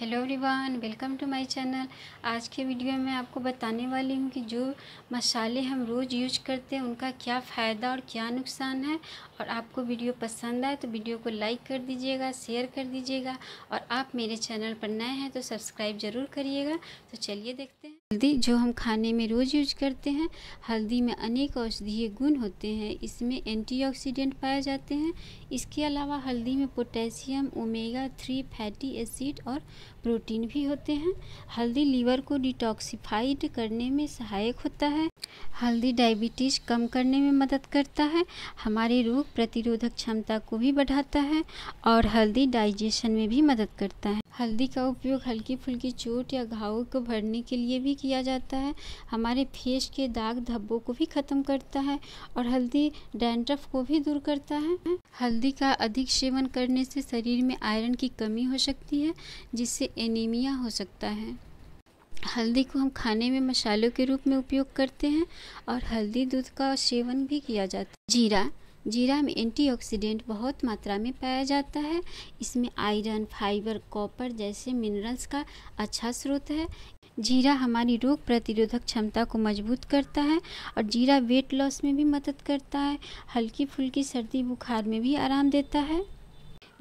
hello everyone welcome to my channel आज के video में आपको बताने वाली हूँ कि जो मसाले हम रोज़ यूज करते हैं उनका क्या फ़ायदा और क्या नुकसान है और आपको वीडियो पसंद आए तो वीडियो को लाइक कर दीजिएगा शेयर कर दीजिएगा और आप मेरे चैनल पर नए हैं तो सब्सक्राइब ज़रूर करिएगा तो चलिए देखते हैं हल्दी जो हम खाने में रोज़ यूज करते हैं हल्दी में अनेक औषधीय गुण होते हैं इसमें एंटीऑक्सीडेंट पाए जाते हैं इसके अलावा हल्दी में potassium omega three fatty acid और प्रोटीन भी होते हैं हल्दी लीवर को डिटॉक्सीफाइड करने में सहायक होता है हल्दी डायबिटीज़ कम करने में मदद करता है हमारी रोग प्रतिरोधक क्षमता को भी बढ़ाता है और हल्दी डाइजेशन में भी मदद करता है हल्दी का उपयोग हल्की फुल्की चोट या घावों को भरने के लिए भी किया जाता है हमारे फेस के दाग धब्बों को भी ख़त्म करता है और हल्दी डैंड्रफ को भी दूर करता है हल्दी का अधिक सेवन करने से शरीर में आयरन की कमी हो सकती है जिससे एनीमिया हो सकता है हल्दी को हम खाने में मसालों के रूप में उपयोग करते हैं और हल्दी दूध का सेवन भी किया जाता है जीरा जीरा में एंटीऑक्सीडेंट बहुत मात्रा में पाया जाता है इसमें आयरन फाइबर कॉपर जैसे मिनरल्स का अच्छा स्रोत है जीरा हमारी रोग प्रतिरोधक क्षमता को मजबूत करता है और जीरा वेट लॉस में भी मदद करता है हल्की फुल्की सर्दी बुखार में भी आराम देता है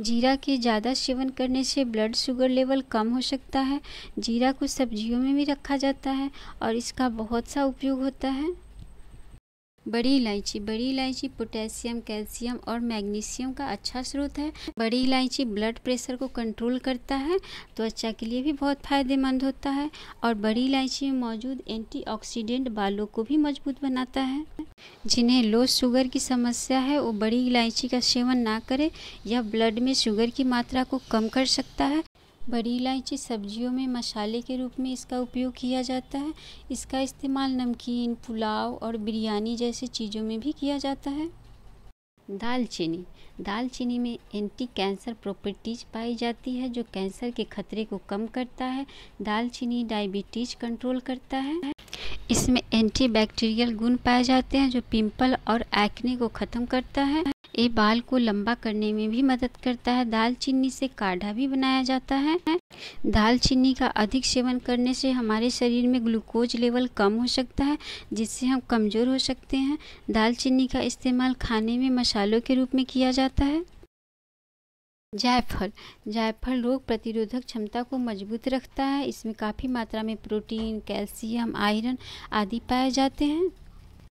जीरा के ज़्यादा सेवन करने से ब्लड शुगर लेवल कम हो सकता है जीरा को सब्जियों में भी रखा जाता है और इसका बहुत सा उपयोग होता है बड़ी इलायची बड़ी इलायची पोटेशियम कैल्शियम और मैग्नीशियम का अच्छा स्रोत है बड़ी इलायची ब्लड प्रेशर को कंट्रोल करता है त्वचा के लिए भी बहुत फायदेमंद होता है और बड़ी इलायची में मौजूद एंटीऑक्सीडेंट बालों को भी मजबूत बनाता है जिन्हें लो शुगर की समस्या है वो बड़ी इलायची का सेवन ना करें यह ब्लड में शुगर की मात्रा को कम कर सकता है बड़ी इलायची सब्जियों में मसाले के रूप में इसका उपयोग किया जाता है इसका इस्तेमाल नमकीन पुलाव और बिरयानी जैसी चीज़ों में भी किया जाता है दालचीनी दालचीनी में एंटी कैंसर प्रॉपर्टीज पाई जाती है जो कैंसर के खतरे को कम करता है दालचीनी डायबिटीज कंट्रोल करता है इसमें एंटीबैक्टीरियल गुण पाए जाते हैं जो पिंपल और एक्ने को ख़त्म करता है ये बाल को लंबा करने में भी मदद करता है दालचीनी से काढ़ा भी बनाया जाता है दालचीनी का अधिक सेवन करने से हमारे शरीर में ग्लूकोज लेवल कम हो सकता है जिससे हम कमज़ोर हो सकते हैं दालचीनी का इस्तेमाल खाने में मसालों के रूप में किया जाता है जायफल जायफल रोग प्रतिरोधक क्षमता को मजबूत रखता है इसमें काफ़ी मात्रा में प्रोटीन कैल्शियम आयरन आदि पाए जाते हैं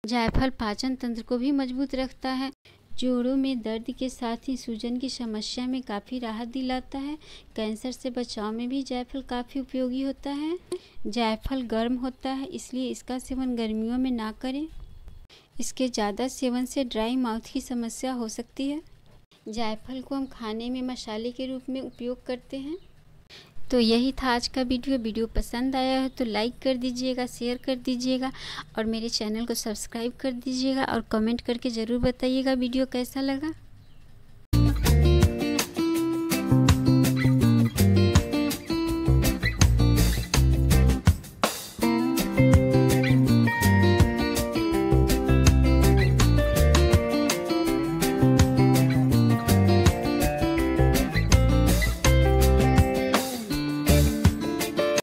जायफल पाचन तंत्र को भी मजबूत रखता है जोड़ों में दर्द के साथ ही सूजन की समस्या में काफ़ी राहत दिलाता है कैंसर से बचाव में भी जायफल काफ़ी उपयोगी होता है जायफल गर्म होता है इसलिए इसका सेवन गर्मियों में ना करें इसके ज़्यादा सेवन से ड्राई माउथ की समस्या हो सकती है जायफल को हम खाने में मसाले के रूप में उपयोग करते हैं तो यही था आज का वीडियो वीडियो पसंद आया है तो लाइक कर दीजिएगा शेयर कर दीजिएगा और मेरे चैनल को सब्सक्राइब कर दीजिएगा और कमेंट करके ज़रूर बताइएगा वीडियो कैसा लगा